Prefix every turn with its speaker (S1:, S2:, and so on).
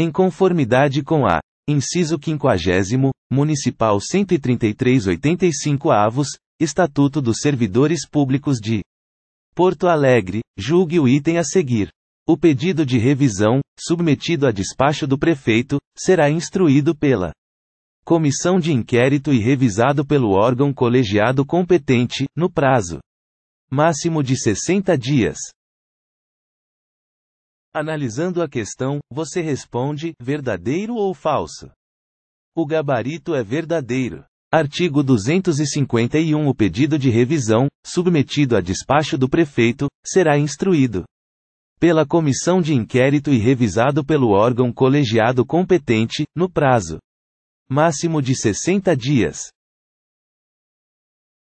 S1: Em conformidade com a Inciso 50, Municipal 13385 avos, Estatuto dos Servidores Públicos de Porto Alegre, julgue o item a seguir. O pedido de revisão, submetido a despacho do prefeito, será instruído pela Comissão de Inquérito e revisado pelo órgão colegiado competente, no prazo máximo de 60 dias. Analisando a questão, você responde: verdadeiro ou falso? O gabarito é verdadeiro. Artigo 251 O pedido de revisão, submetido a despacho do prefeito, será instruído pela comissão de inquérito e revisado pelo órgão colegiado competente, no prazo máximo de 60 dias.